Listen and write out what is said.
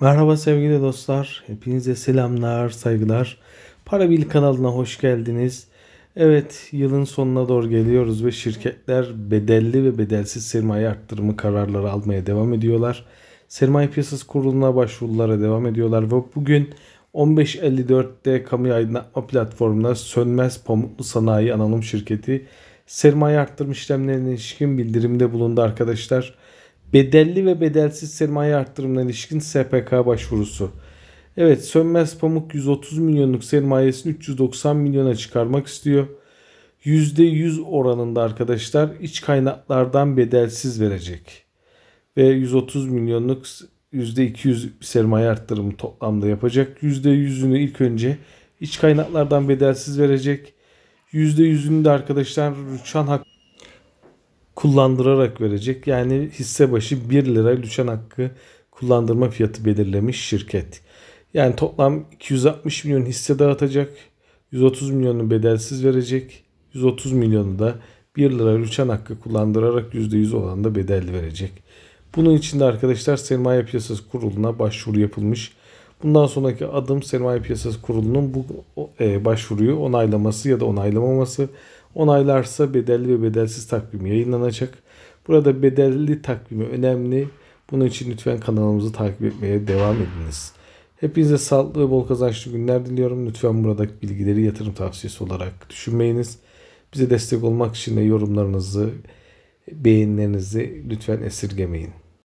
Merhaba sevgili dostlar. Hepinize selamlar, saygılar. Para Bil kanalına hoş geldiniz. Evet, yılın sonuna doğru geliyoruz ve şirketler bedelli ve bedelsiz sermaye arttırımı kararları almaya devam ediyorlar. Sermaye Piyasası Kurulu'na başvurulara devam ediyorlar ve bugün 15.54'te kamu aydınlatma Platformunda Sönmez Pamuklu Sanayi Anonim Şirketi sermaye arttırma işlemlerine ilişkin bildirimde bulundu Arkadaşlar Bedelli ve bedelsiz sermaye arttırımına ilişkin SPK başvurusu. Evet Sönmez Pamuk 130 milyonluk sermayesini 390 milyona çıkarmak istiyor. %100 oranında arkadaşlar iç kaynaklardan bedelsiz verecek. Ve 130 milyonluk %200 sermaye arttırımı toplamda yapacak. %100'ünü ilk önce iç kaynaklardan bedelsiz verecek. %100'ünü de arkadaşlar rüçhan hakkı kullandırarak verecek. Yani hisse başı 1 lira lüçen hakkı kullandırma fiyatı belirlemiş şirket. Yani toplam 260 milyon hisse dağıtacak. 130 milyonu bedelsiz verecek. 130 milyonu da 1 lira lüçen hakkı kullandırarak %100 da bedel verecek. Bunun için de arkadaşlar Sermaye Piyasası Kurulu'na başvuru yapılmış. Bundan sonraki adım Sermaye Piyasası Kurulu'nun bu e, başvuruyu onaylaması ya da onaylamaması. Onaylarsa bedelli ve bedelsiz takvim yayınlanacak. Burada bedelli takvimi önemli. Bunun için lütfen kanalımızı takip etmeye devam ediniz. Hepinize sağlıklı ve bol kazançlı günler diliyorum. Lütfen buradaki bilgileri yatırım tavsiyesi olarak düşünmeyiniz. Bize destek olmak için de yorumlarınızı, beğenilerinizi lütfen esirgemeyin.